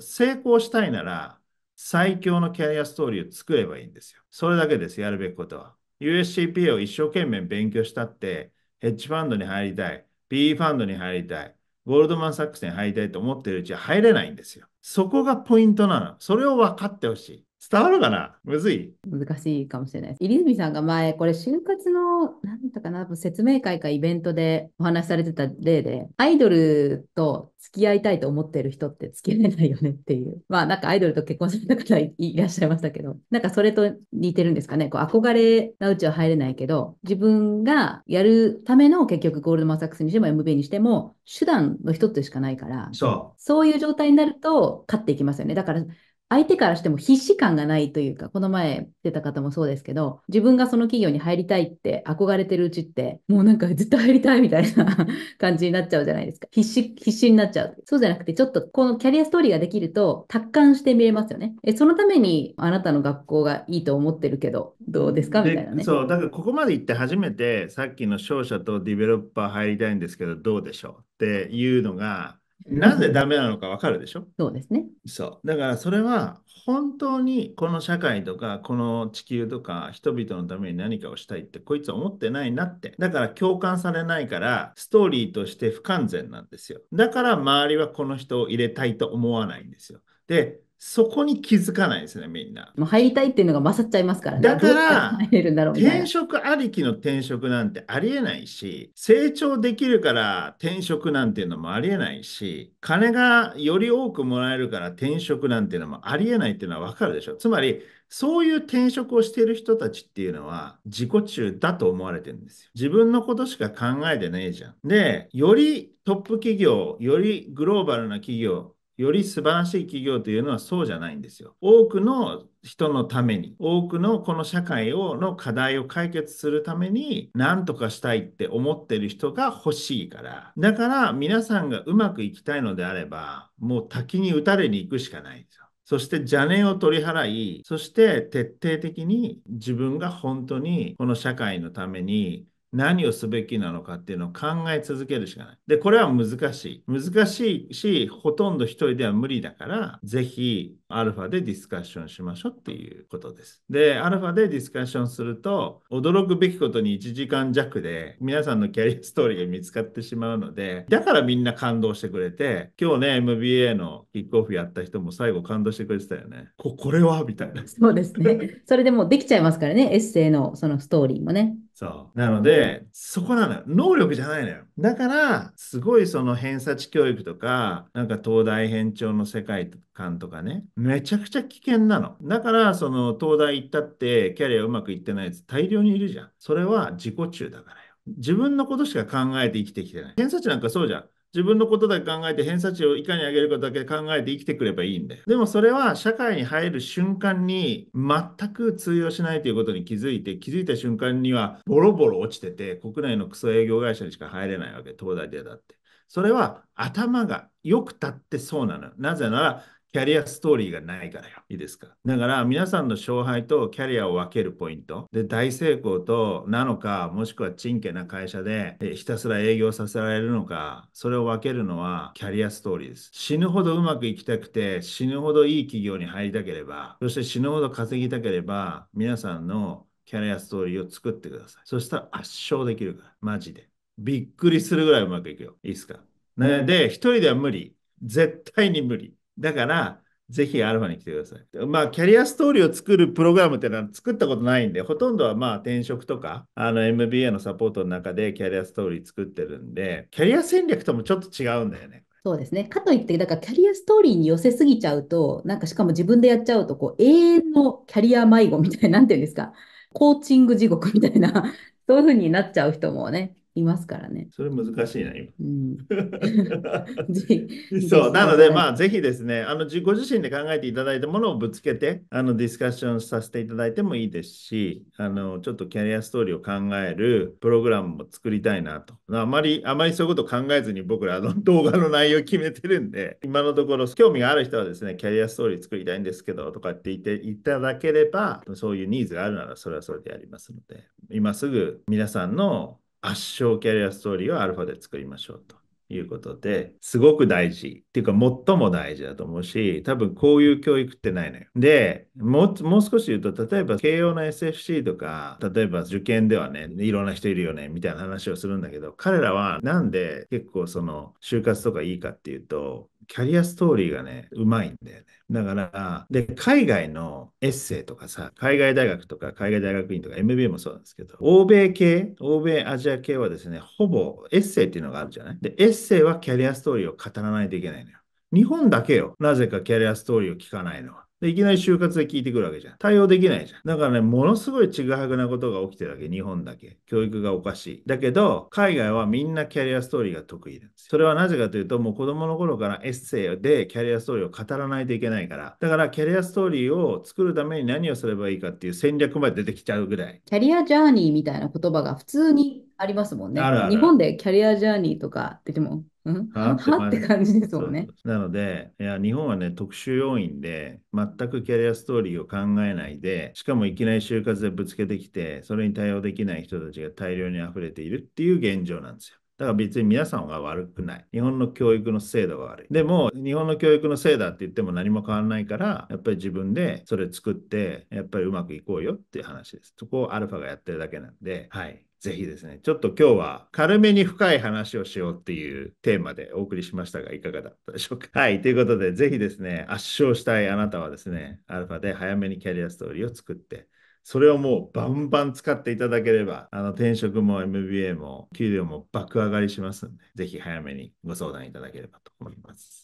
成功したいなら、最強のキャリアストーリーを作ればいいんですよ。それだけです、やるべきことは。USCPA を一生懸命勉強したって、ヘッジファンドに入りたい、B e ファンドに入りたい、ゴールドマン・サックスに入りたいと思ってるうちは入れないんですよ。そこがポイントなの。それを分かってほしい。伝わるかなむずい難しいかもしれないです。入泉さんが前、これ、就活の、なんだかな、説明会かイベントでお話しされてた例で、アイドルと付き合いたいと思ってる人って付き合えないよねっていう。まあ、なんかアイドルと結婚された方いらっしゃいましたけど、なんかそれと似てるんですかね。こう憧れなうちは入れないけど、自分がやるための結局ゴールドマンサックスにしても m b にしても、手段の一つしかないから、そう。そういう状態になると勝っていきますよね。だから、相手からしても必死感がないというか、この前出た方もそうですけど、自分がその企業に入りたいって憧れてるうちって、もうなんかずっと入りたいみたいな 感じになっちゃうじゃないですか。必死、必死になっちゃう。そうじゃなくて、ちょっとこのキャリアストーリーができると、達観して見えますよね。え、そのためにあなたの学校がいいと思ってるけど、どうですかみたいなね。そう、だからここまで行って初めて、さっきの商社とディベロッパー入りたいんですけど、どうでしょうっていうのが、なぜダメなのかわかるでしょそうですね。そう。だからそれは本当にこの社会とかこの地球とか人々のために何かをしたいってこいつは思ってないなって。だから共感されないからストーリーとして不完全なんですよ。だから周りはこの人を入れたいと思わないんですよ。で、そこに気づかないですね、みんな。もう入りたいっていうのが勝っちゃいますからね。だから、入るんだろう転職ありきの転職なんてありえないし、成長できるから転職なんていうのもありえないし、金がより多くもらえるから転職なんていうのもありえないっていうのはわかるでしょ。つまり、そういう転職をしている人たちっていうのは自己中だと思われてるんですよ。自分のことしか考えてねえじゃん。で、よりトップ企業、よりグローバルな企業、より素晴らしい企業というのはそうじゃないんですよ。多くの人のために、多くのこの社会をの課題を解決するために、何とかしたいって思ってる人が欲しいから。だから皆さんがうまくいきたいのであれば、もう滝に打たれに行くしかないんですよ。そして邪念を取り払い、そして徹底的に自分が本当にこの社会のために何をすべきなのかっていうのを考え続けるしかない。で、これは難しい。難しいし、ほとんど一人では無理だから、ぜひ、アルファでディスカッションしましょうっていうことです。で、アルファでディスカッションすると、驚くべきことに1時間弱で、皆さんのキャリアストーリーが見つかってしまうので、だからみんな感動してくれて、今日ね、MBA のキックオフやった人も最後感動してくれてたよね。ここれはみたいな。そうですね。それでもうできちゃいますからね、エッセイのそのストーリーもね。そう。なので、そこなのよ。能力じゃないのよ。だから、すごいその偏差値教育とか、なんか東大偏重の世界観とかね、めちゃくちゃ危険なの。だから、その東大行ったって、キャリアうまくいってないやつ大量にいるじゃん。それは自己中だからよ。自分のことしか考えて生きてきてない。偏差値なんかそうじゃん。自分のことだけ考えて偏差値をいかに上げるかだけ考えて生きてくればいいんだよ。でもそれは社会に入る瞬間に全く通用しないということに気づいて、気づいた瞬間にはボロボロ落ちてて、国内のクソ営業会社にしか入れないわけ、東大でだって。それは頭がよく立ってそうなの。なぜならキャリアストーリーがないからよ。いいですかだから皆さんの勝敗とキャリアを分けるポイント。で、大成功となのか、もしくは賃家な会社でひたすら営業させられるのか、それを分けるのはキャリアストーリーです。死ぬほどうまくいきたくて、死ぬほどいい企業に入りたければ、そして死ぬほど稼ぎたければ、皆さんのキャリアストーリーを作ってください。そしたら圧勝できるから、マジで。びっくりするぐらいうまくいくよ。いいですか、ね、で、一人では無理。絶対に無理。だから、ぜひアルファに来てください。まあ、キャリアストーリーを作るプログラムっていうのは作ったことないんで、ほとんどはまあ転職とか、あの MBA のサポートの中でキャリアストーリー作ってるんで、キャリア戦略ともちょっと違うんだよね。そうですね。かといって、だからキャリアストーリーに寄せすぎちゃうと、なんかしかも自分でやっちゃうと、こう、永遠のキャリア迷子みたいな、なんていうんですか、コーチング地獄みたいな、そういうふうになっちゃう人もね、いますからね。それ難しいな、今。うん、そう、なので、まあ、ぜひですね、あのご自身で考えていただいたものをぶつけて、あのディスカッションさせていただいてもいいですし、あのちょっとキャリアストーリーを考えるプログラムも作りたいなと。あまり、あまりそういうこと考えずに僕らの 動画の内容決めてるんで、今のところ興味がある人はですね、キャリアストーリー作りたいんですけどとかって言っていただければ、そういうニーズがあるならそれはそれでやりますので、今すぐ皆さんの圧勝キャリアストーリーをアルファで作りましょうと。いうことで、すごく大事っていうか、最も大事だと思うし、多分こういう教育ってないのよ。で、もう少し言うと、例えば慶応の SFC とか、例えば受験ではね、いろんな人いるよね、みたいな話をするんだけど、彼らはなんで結構その就活とかいいかっていうと、キャリアストーリーがね、うまいんだよね。だから、で、海外のエッセイとかさ、海外大学とか海外大学院とか MBA もそうなんですけど、欧米系、欧米アジア系はですね、ほぼエッセイっていうのがあるじゃないで、エッセイはキャリアストーリーを語らないといけないのよ。日本だけよ。なぜかキャリアストーリーを聞かないのは。で、いきなり就活で聞いてくるわけじゃん。対応できないじゃん。だからね、ものすごいちぐはぐなことが起きてるわけ。日本だけ。教育がおかしい。だけど、海外はみんなキャリアストーリーが得意なんです。それはなぜかというと、もう子供の頃からエッセイでキャリアストーリーを語らないといけないから。だから、キャリアストーリーを作るために何をすればいいかっていう戦略まで出てきちゃうぐらい。キャリアジャーニーみたいな言葉が普通にありますもんね。あるある日本でキャリアジャーニーとかってても、うん、はって感じですもんね。なのでいや、日本はね、特殊要因で、全くキャリアストーリーを考えないで、しかもいきなり就活でぶつけてきて、それに対応できない人たちが大量に溢れているっていう現状なんですよ。だから別に皆さんが悪くない。日本の教育の制度が悪い。でも、日本の教育のせいだって言っても何も変わらないから、やっぱり自分でそれ作って、やっぱりうまくいこうよっていう話です。そこをアルファがやってるだけなんで、はい。ぜひですね、ちょっと今日は軽めに深い話をしようっていうテーマでお送りしましたが、いかがだったでしょうか。はい。ということで、ぜひですね、圧勝したいあなたはですね、アルファで早めにキャリアストーリーを作って、それをもうバンバン使っていただければ、あの転職も MBA も給料も爆上がりしますんで、ぜひ早めにご相談いただければと思います。